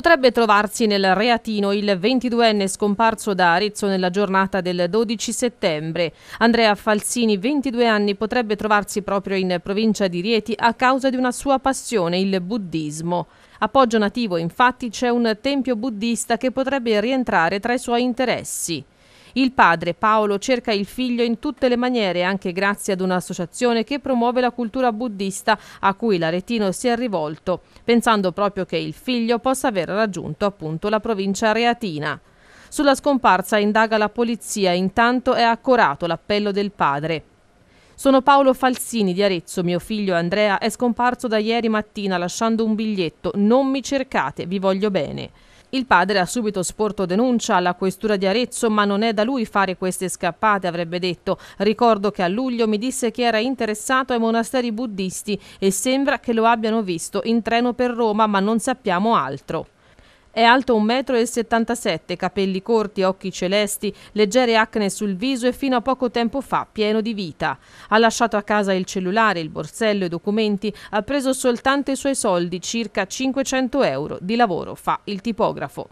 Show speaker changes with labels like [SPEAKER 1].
[SPEAKER 1] potrebbe trovarsi nel reatino il 22enne scomparso da Arezzo nella giornata del 12 settembre. Andrea Falsini, 22 anni, potrebbe trovarsi proprio in provincia di Rieti a causa di una sua passione, il buddismo. A Poggio Nativo, infatti, c'è un tempio buddista che potrebbe rientrare tra i suoi interessi. Il padre Paolo cerca il figlio in tutte le maniere, anche grazie ad un'associazione che promuove la cultura buddista a cui l'aretino si è rivolto, pensando proprio che il figlio possa aver raggiunto appunto la provincia reatina. Sulla scomparsa indaga la polizia, intanto è accorato l'appello del padre. Sono Paolo Falsini di Arezzo, mio figlio Andrea è scomparso da ieri mattina lasciando un biglietto, non mi cercate, vi voglio bene. Il padre ha subito sporto denuncia alla questura di Arezzo, ma non è da lui fare queste scappate, avrebbe detto. Ricordo che a luglio mi disse che era interessato ai monasteri buddisti e sembra che lo abbiano visto in treno per Roma, ma non sappiamo altro. È alto 1,77 m, capelli corti, occhi celesti, leggere acne sul viso e fino a poco tempo fa pieno di vita. Ha lasciato a casa il cellulare, il borsello e i documenti, ha preso soltanto i suoi soldi, circa 500 euro. Di lavoro fa il tipografo.